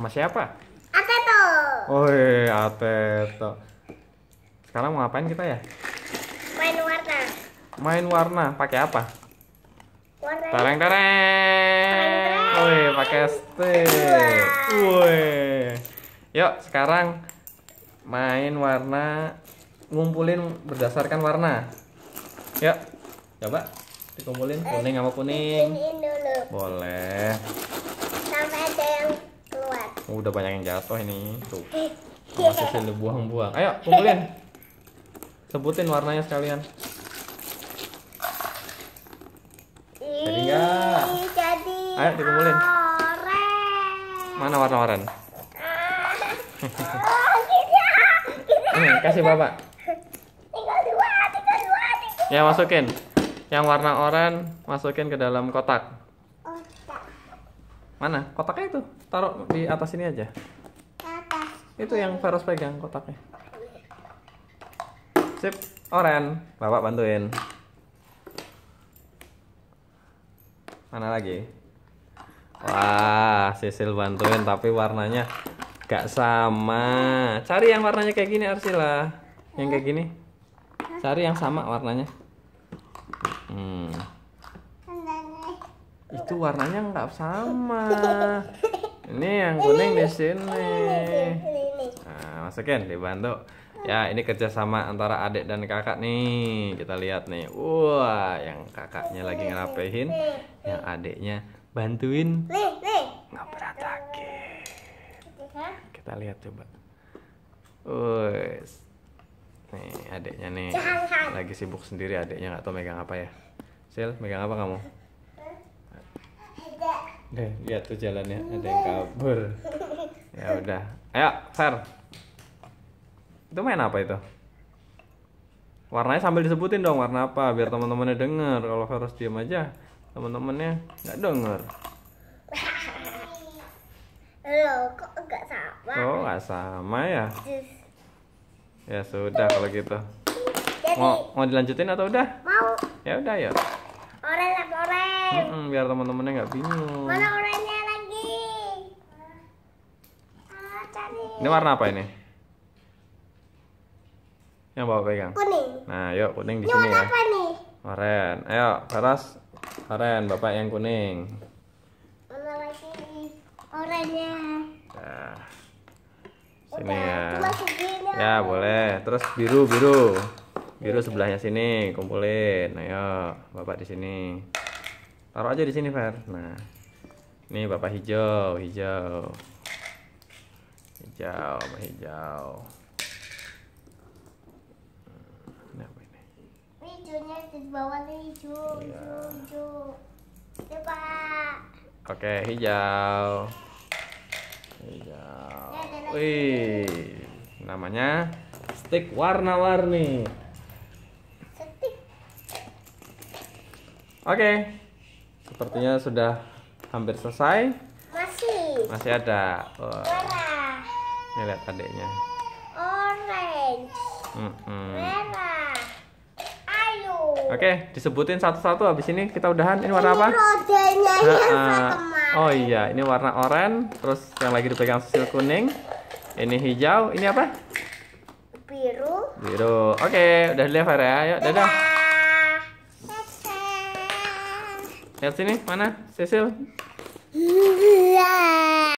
Sama siapa? Ateto. Oh, Ateto. Sekarang mau ngapain kita ya? Main warna. Main warna, pakai apa? Warna. Tereng tereng. Woi, pakai stick. Woi. Yuk, sekarang main warna ngumpulin berdasarkan warna. Yuk. Coba dikumpulin kuning sama kuning. Boleh. Oh, udah banyak yang jatuh ini tuh eh, masih iya, selalu buang-buang ayo kumpulin sebutin warnanya sekalian jadi nggak ayo dikumpulin mana warna oranye ah, ini kasih bapak ya masukin yang warna oranye masukin ke dalam kotak Mana? Kotaknya itu. Taruh di atas ini aja. Atas. Itu yang Faros pegang kotaknya. Sip. Oren, Bapak bantuin. Mana lagi? Wah, Sisil bantuin tapi warnanya gak sama. Cari yang warnanya kayak gini Arsila. Yang kayak gini. Cari yang sama warnanya. Hmm itu warnanya nggak sama ini yang kuning di sini nah, masukin dibantu ya ini kerjasama antara adik dan kakak nih kita lihat nih wah yang kakaknya lagi ngerapihin yang adiknya bantuin ngeberantakin kita lihat coba Uis. Nih adiknya nih lagi sibuk sendiri adiknya nggak tahu megang apa ya Sil megang apa kamu deh lihat tuh jalannya ada yang kabur ya udah ayo Fer itu main apa itu warnanya sambil disebutin dong warna apa biar teman-temannya denger kalau Fer harus diam aja teman-temannya nggak denger lo kok enggak sama? Oh, nggak sama ya? Ya sudah kalau gitu. mau mau dilanjutin atau udah? Mau. Ya udah ya. Oren lap oren. Mm -mm, biar teman-temannya nggak bingung. Mana orennya lagi? Ah, cari. Ini warna apa ini? Yang bawa pegang. Kuning. Nah, yuk kuning di ini sini warna ya. apa nih? Oren. Ayo, keras Oren, Bapak yang kuning. Mana lagi? Orennya. Nah. Sini Udah, ya. ya, boleh. Terus biru-biru biru sebelahnya sini kumpulin ayo nah, ya, bapak di sini taruh aja di sini Fer nah ini bapak hijau hijau hijau hijau hmm, ini apa ini hijaunya di bawah iya. hijau hijau hijau coba oke hijau hijau wih namanya stick warna-warni Oke. Sepertinya sudah hampir selesai. Masih. Masih ada. Wah. lihat adiknya. Orange. Mm -mm. Merah. Ayo. Oke, disebutin satu-satu habis ini kita udahan. Ini warna apa? Ini -ha. oh iya, ini warna oranye, terus yang lagi dipegang susil kuning. Ini hijau, ini apa? Biru. Biru. Oke, udah lihat ya Yuk, dadah. dadah. Lihat sini, mana? Cecil.